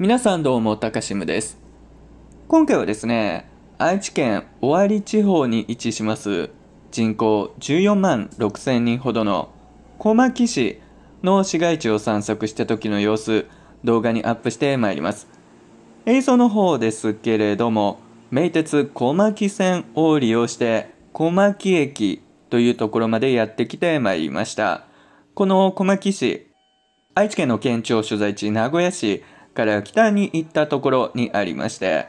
皆さんどうも、高島しむです。今回はですね、愛知県尾張地方に位置します人口14万6千人ほどの小牧市の市街地を散策した時の様子、動画にアップしてまいります。映像の方ですけれども、名鉄小牧線を利用して小牧駅というところまでやってきてまいりました。この小牧市、愛知県の県庁所在地名古屋市から北に行ったところにありまして、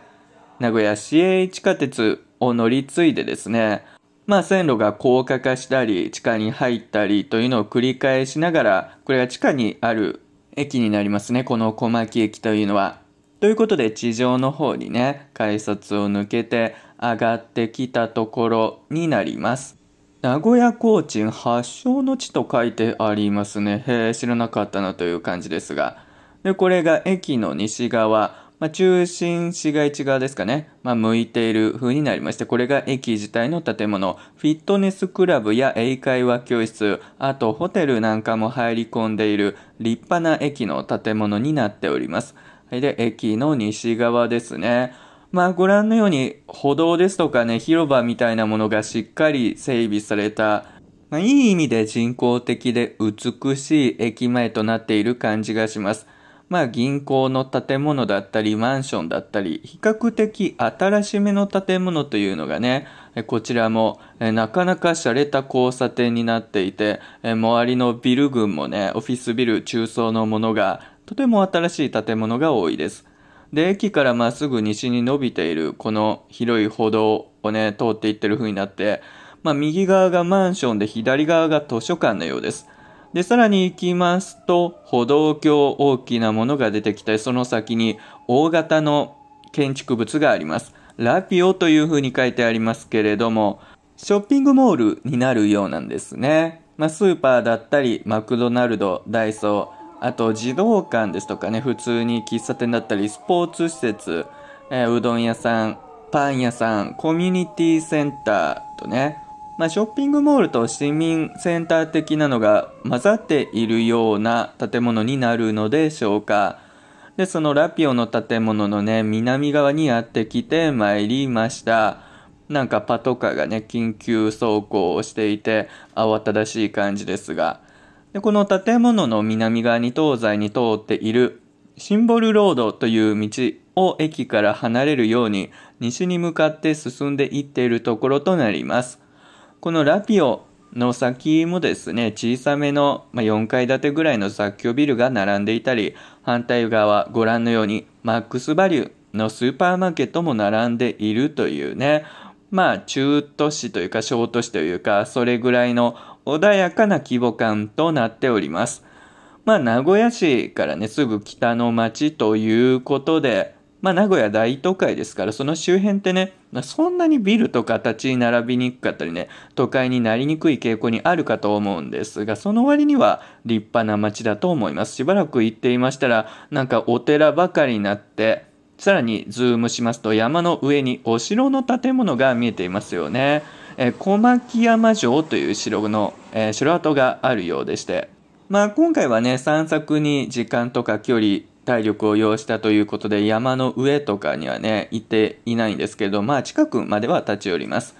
名古屋市営地下鉄を乗り継いでですね、まあ線路が高架化したり、地下に入ったりというのを繰り返しながら、これが地下にある駅になりますね、この小牧駅というのは。ということで地上の方にね、改札を抜けて上がってきたところになります。名古屋コーチン発祥の地と書いてありますね。へえ、知らなかったなという感じですが。で、これが駅の西側、まあ、中心市街地側ですかね、まあ、向いている風になりまして、これが駅自体の建物、フィットネスクラブや英会話教室、あとホテルなんかも入り込んでいる立派な駅の建物になっております。はい、で、駅の西側ですね。まあご覧のように歩道ですとかね、広場みたいなものがしっかり整備された、まあ、いい意味で人工的で美しい駅前となっている感じがします。まあ銀行の建物だったりマンションだったり、比較的新しめの建物というのがね、こちらもなかなか洒落た交差点になっていて、周りのビル群もね、オフィスビル中層のものがとても新しい建物が多いです。で、駅からまっすぐ西に伸びているこの広い歩道をね、通っていってる風になって、まあ、右側がマンションで左側が図書館のようです。で、さらに行きますと、歩道橋大きなものが出てきて、その先に大型の建築物があります。ラピオという風に書いてありますけれども、ショッピングモールになるようなんですね。まあ、スーパーだったり、マクドナルド、ダイソー、あと児童館ですとかね、普通に喫茶店だったり、スポーツ施設、えー、うどん屋さん、パン屋さん、コミュニティセンターとね、まあ、ショッピングモールと市民センター的なのが混ざっているような建物になるのでしょうか。で、そのラピオの建物のね、南側にやってきて参りました。なんかパトカーがね、緊急走行をしていて、慌ただしい感じですが。で、この建物の南側に東西に通っているシンボルロードという道を駅から離れるように西に向かって進んでいっているところとなります。このラピオの先もですね、小さめの、まあ、4階建てぐらいの雑居ビルが並んでいたり、反対側ご覧のようにマックスバリューのスーパーマーケットも並んでいるというね、まあ中都市というか小都市というか、それぐらいの穏やかな規模感となっております。まあ名古屋市からね、すぐ北の町ということで、まあ、名古屋大都会ですから、その周辺ってね、そんなにビルとか立ち並びにくかったりね、都会になりにくい傾向にあるかと思うんですが、その割には立派な街だと思います。しばらく行っていましたら、なんかお寺ばかりになって、さらにズームしますと山の上にお城の建物が見えていますよね。え小牧山城という城の、えー、城跡があるようでして。まあ今回はね、散策に時間とか距離体力を要したということで山の上とかにはね行っていないんですけどまあ近くまでは立ち寄ります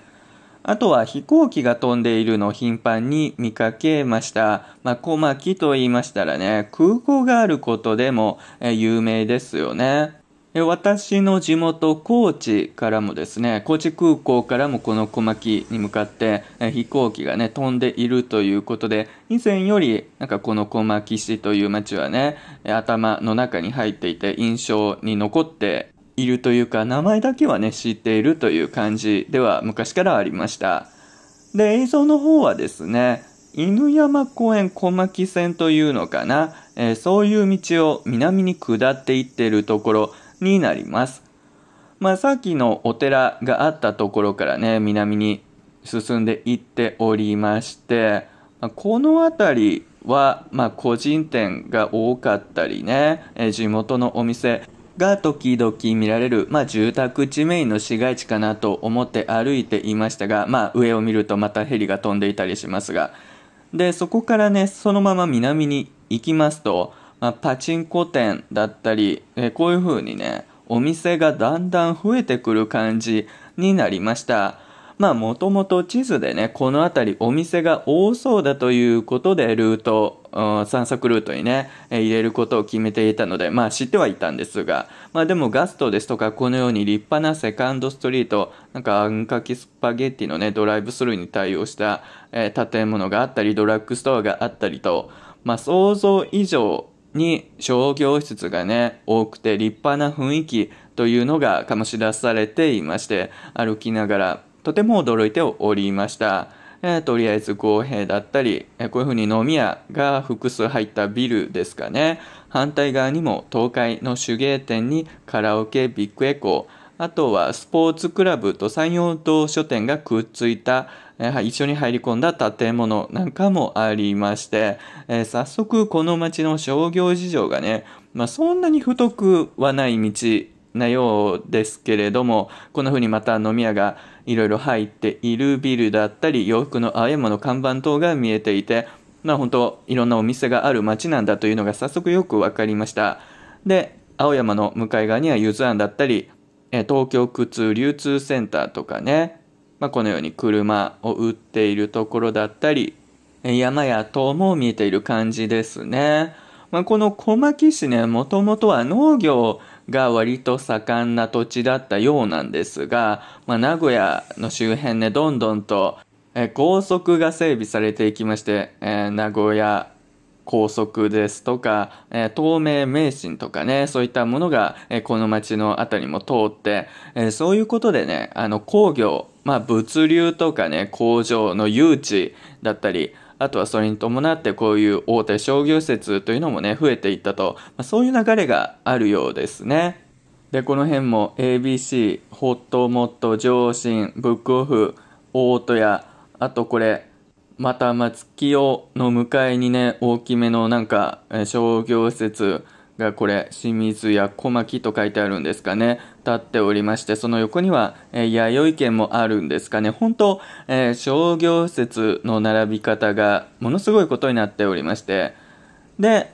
あとは飛行機が飛んでいるのを頻繁に見かけました。まあ、小牧と言いましたらね、空港があることでも有名ですよね。私の地元高知からもですね高知空港からもこの小牧に向かって飛行機がね飛んでいるということで以前よりなんかこの小牧市という町はね頭の中に入っていて印象に残っているというか名前だけはね知っているという感じでは昔からありましたで映像の方はですね犬山公園小牧線というのかな、えー、そういう道を南に下っていっているところになります。まあ、さっきのお寺があったところからね、南に進んでいっておりまして、まあ、この辺りは、まあ、個人店が多かったりね、え地元のお店が時々見られる、まあ、住宅地メインの市街地かなと思って歩いていましたが、まあ、上を見るとまたヘリが飛んでいたりしますが、で、そこからね、そのまま南に行きますと、まあ、パチンコ店だったり、えー、こういう風にね、お店がだんだん増えてくる感じになりました。まあもともと地図でね、この辺りお店が多そうだということでルート、うん、散策ルートにね、え入れることを決めていたので、まあ知ってはいたんですが、まあでもガストですとかこのように立派なセカンドストリート、なんかあんかきスパゲッティのね、ドライブスルーに対応した、えー、建物があったり、ドラッグストアがあったりと、まあ想像以上に商業施設がね、多くて立派な雰囲気というのが醸し出されていまして、歩きながらとても驚いておりました。えー、とりあえず公平だったり、えー、こういうふうに飲み屋が複数入ったビルですかね。反対側にも東海の手芸店にカラオケビッグエコー、あとはスポーツクラブと山陽道書店がくっついた、えー、一緒に入り込んだ建物なんかもありまして、えー、早速この町の商業事情がね、まあ、そんなに太くはない道なようですけれども、こんな風にまた飲み屋がいろいろ入っているビルだったり、洋服の青山の看板等が見えていて、まあ本当、いろんなお店がある街なんだというのが早速よく分かりました。で、青山の向かい側にはゆず庵だったり、え東京靴流通センターとかね、まあ、このように車を売っているところだったり、山や塔も見えている感じですね。まあ、この小牧市ね、もともとは農業が割と盛んな土地だったようなんですが、まあ、名古屋の周辺ね、どんどんと、え高速が整備されていきまして、えー、名古屋高速ですとか、え透明迷信とかね、そういったものが、えこの町の辺りも通って、えそういうことでね、あの工業、まあ物流とかね、工場の誘致だったり、あとはそれに伴ってこういう大手商業施設というのもね、増えていったと、まあ、そういう流れがあるようですね。で、この辺も ABC、ホットモット、上新、ブックオフ、大戸屋、あとこれ、また松清の向かいにね、大きめのなんか、え商業施設がこれ、清水や小牧と書いてあるんですかね、立っておりまして、その横には、え弥生県もあるんですかね、本当、えー、商業施設の並び方がものすごいことになっておりまして、で、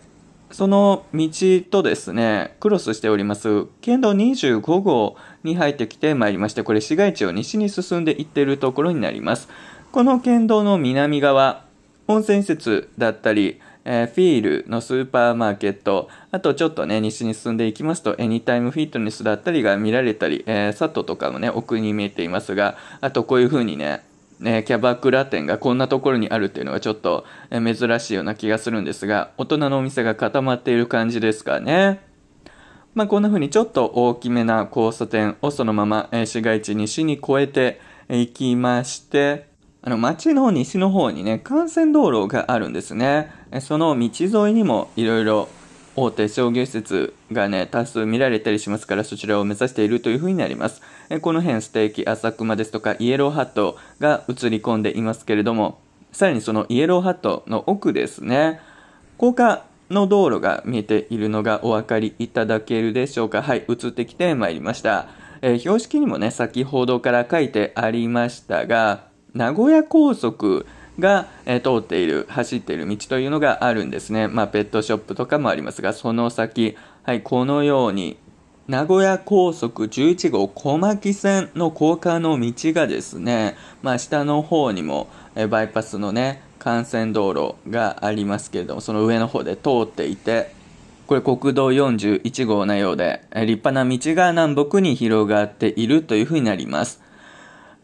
その道とですね、クロスしております、県道25号に入ってきてまいりまして、これ市街地を西に進んでいっているところになります。この県道の南側、温泉施設だったり、えー、フィールのスーパーマーケット、あとちょっとね、西に進んでいきますと、エニタイムフィットネスだったりが見られたり、えー、サトとかもね、奥に見えていますが、あとこういう風にね、ね、キャバクラ店がこんなところにあるっていうのがちょっと珍しいような気がするんですが、大人のお店が固まっている感じですかね。まあ、こんな風にちょっと大きめな交差点をそのまま市街地西に越えていきまして、あの、町の西の方にね、幹線道路があるんですね。その道沿いにもいろいろ大手商業施設がね、多数見られたりしますから、そちらを目指しているというふうになります。えこの辺、ステーキ、浅熊ですとか、イエローハットが映り込んでいますけれども、さらにそのイエローハットの奥ですね、高架の道路が見えているのがお分かりいただけるでしょうか。はい、映ってきてまいりました。えー、標識にもね、先ほどから書いてありましたが、名古屋高速が、え通っている、走っている道というのがあるんですね。まあ、ペットショップとかもありますが、その先、はい、このように、名古屋高速11号小牧線の高架の道がですね、まあ、下の方にも、えバイパスのね、幹線道路がありますけれども、その上の方で通っていて、これ国道41号なようで、立派な道が南北に広がっているというふうになります。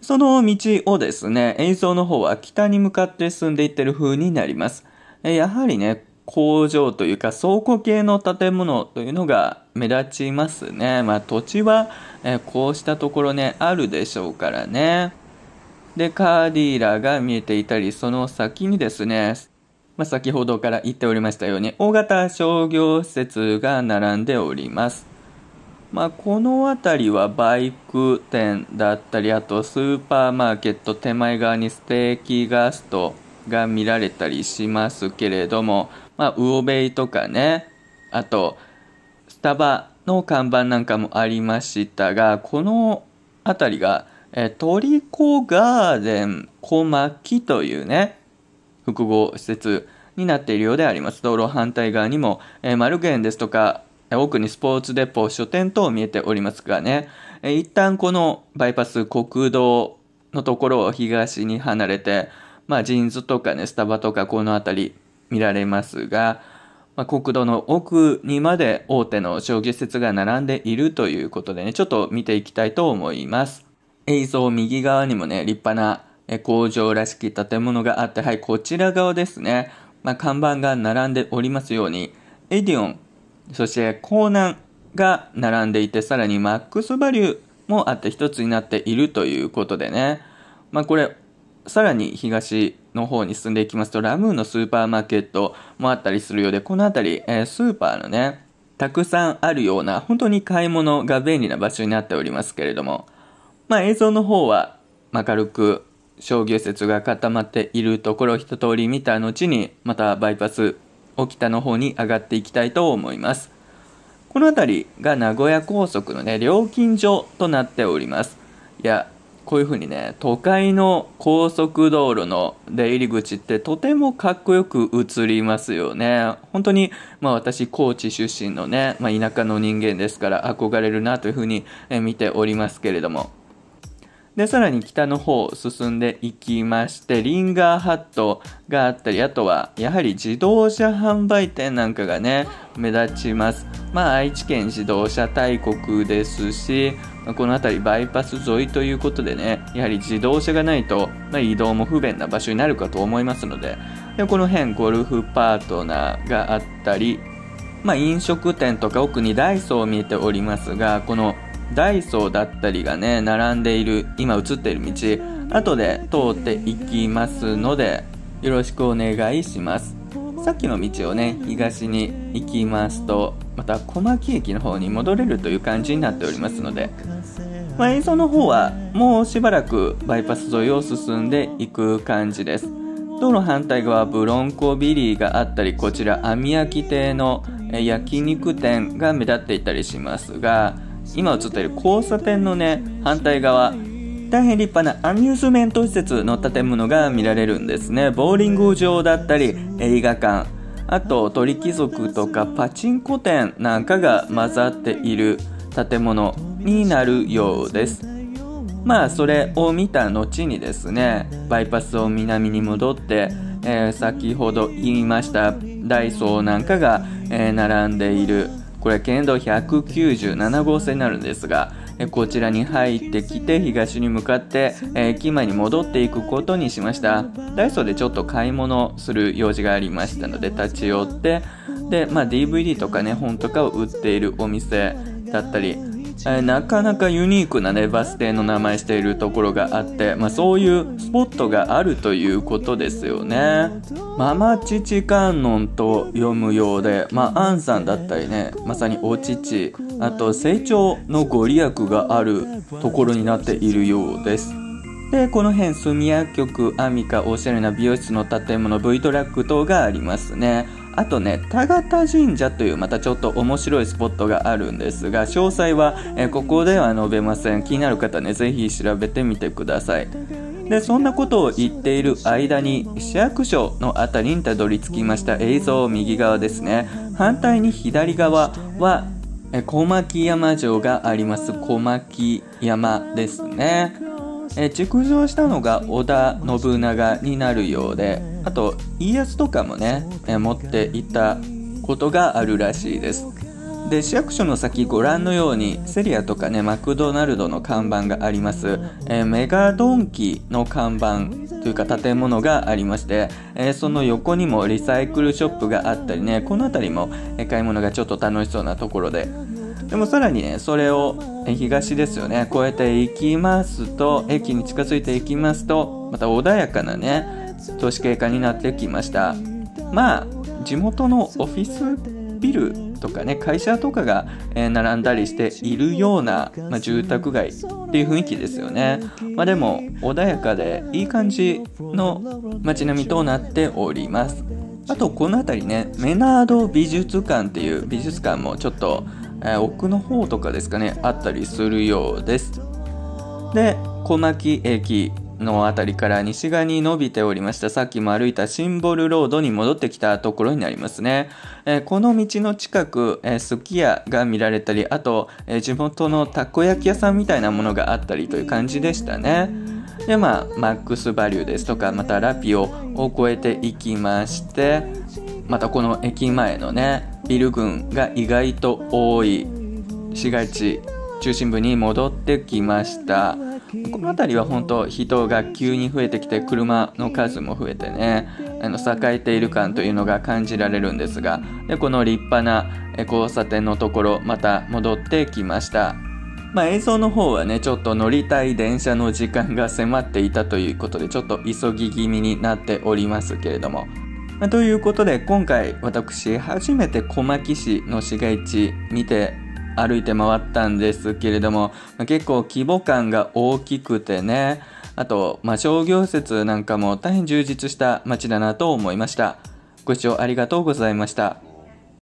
その道をですね、演奏の方は北に向かって進んでいってる風になります。やはりね、工場というか倉庫系の建物というのが目立ちますね。まあ土地は、えこうしたところね、あるでしょうからね。で、カーディーラーが見えていたり、その先にですね、まあ、先ほどから言っておりましたように、大型商業施設が並んでおります。まあ、この辺りはバイク店だったり、あとスーパーマーケット手前側にステーキガストが見られたりしますけれども、まあ、ウオベイとかね、あと、スタバの看板なんかもありましたが、この辺りが、えトリコガーデン小牧というね、複合施設になっているようであります。道路反対側にも、え丸源ですとか、奥にスポーツデポ書店等見えておりますがね、一旦このバイパス国道のところを東に離れて、まあ、ジーンズとかね、スタバとかこの辺り見られますが、まあ、国土の奥にまで大手の商業施設が並んでいるということでね、ちょっと見ていきたいと思います。映像右側にもね、立派な工場らしき建物があって、はい、こちら側ですね。まあ、看板が並んでおりますように、エディオンそして港南が並んでいて、さらにマックスバリューもあって一つになっているということでね。まあこれ、さらに東の方に進んでいきますと、ラムーのスーパーマーケットもあったりするようで、この辺り、えー、スーパーのね、たくさんあるような、本当に買い物が便利な場所になっておりますけれども、まあ映像の方は、まあ、軽く商業施設が固まっているところを一通り見た後に、またバイパス沖田の方に上がっていきたいと思います。この辺りが名古屋高速のね、料金所となっております。いや、こういう風にね、都会の高速道路の出入り口ってとてもかっこよく映りますよね。本当に、まあ私、高知出身のね、まあ、田舎の人間ですから憧れるなという風うに見ておりますけれども。で、さらに北の方進んでいきまして、リンガーハットがあったり、あとはやはり自動車販売店なんかがね、目立ちます。まあ、愛知県自動車大国ですし、この辺りバイパス沿いということでね、やはり自動車がないと、まあ、移動も不便な場所になるかと思いますので、でこの辺ゴルフパートナーがあったり、まあ、飲食店とか奥にダイソーを見えておりますが、このダイソーだったりがね並んでいる今映っている道後で通っていきますのでよろしくお願いしますさっきの道をね東に行きますとまた小牧駅の方に戻れるという感じになっておりますので、まあ、映像の方はもうしばらくバイパス沿いを進んでいく感じです道路反対側ブロンコビリーがあったりこちら網焼き亭の焼肉店が目立っていたりしますが今映っている交差点のね反対側大変立派なアミューズメント施設の建物が見られるんですねボーリング場だったり映画館あと鳥貴族とかパチンコ店なんかが混ざっている建物になるようですまあそれを見た後にですねバイパスを南に戻って、えー、先ほど言いましたダイソーなんかが、えー、並んでいるこれ県道197号線になるんですが、えこちらに入ってきて東に向かって、え駅前に戻っていくことにしましたダイソーでちょっと買い物する用事がありましたので立ち寄ってで、まあ、DVD とかね本とかを売っているお店だったりえー、なかなかユニークなね、バス停の名前しているところがあって、まあ、そういうスポットがあるということですよね。ママ父観音と読むようで、まあ、アンさんだったりね、まさにお父あと成長のご利益があるところになっているようです。で、この辺、住薬局、アミカ、おしゃれな美容室の建物、V トラック等がありますね。あとね、田形神社というまたちょっと面白いスポットがあるんですが、詳細は、えここでは述べません。気になる方ね、是非調べてみてください。でそんなことを言っている間に市役所の辺りにたどり着きました映像右側ですね反対に左側は小牧山城があります小牧山ですねえ築城したのが織田信長になるようであと家康とかもね、え持っていたことがあるらしいですで市役所の先ご覧のようにセリアとかねマクドナルドの看板があります、えー、メガドンキの看板というか建物がありまして、えー、その横にもリサイクルショップがあったりねこの辺りも買い物がちょっと楽しそうなところででもさらにね、それを東ですよね、越えていきますと、駅に近づいていきますと、また穏やかなね、都市景観になってきました。まあ、地元のオフィスビルとかね、会社とかが並んだりしているような、まあ、住宅街っていう雰囲気ですよね。まあ、でも、穏やかでいい感じの街並みとなっております。あと、この辺りね、メナード美術館っていう美術館もちょっとえー、奥の方とかですかねあったりするようですで小牧駅の辺りから西側に伸びておりましたさっきも歩いたシンボルロードに戻ってきたところになりますね、えー、この道の近く、えー、すき家が見られたりあと、えー、地元のたこ焼き屋さんみたいなものがあったりという感じでしたねでまあマックスバリューですとかまたラピオを超えていきましてまたこの駅前のねビル群が意外と多い市街地中心部に戻ってきましたこの辺りは本当人が急に増えてきて車の数も増えてねあの栄えている感というのが感じられるんですがでこの立派な交差点のところまた戻ってきましたまあ、映像の方はねちょっと乗りたい電車の時間が迫っていたということでちょっと急ぎ気味になっておりますけれどもまあ、ということで今回私初めて小牧市の市街地見て歩いて回ったんですけれども、まあ、結構規模感が大きくてねあと、まあ、商業施設なんかも大変充実した街だなと思いましたご視聴ありがとうございました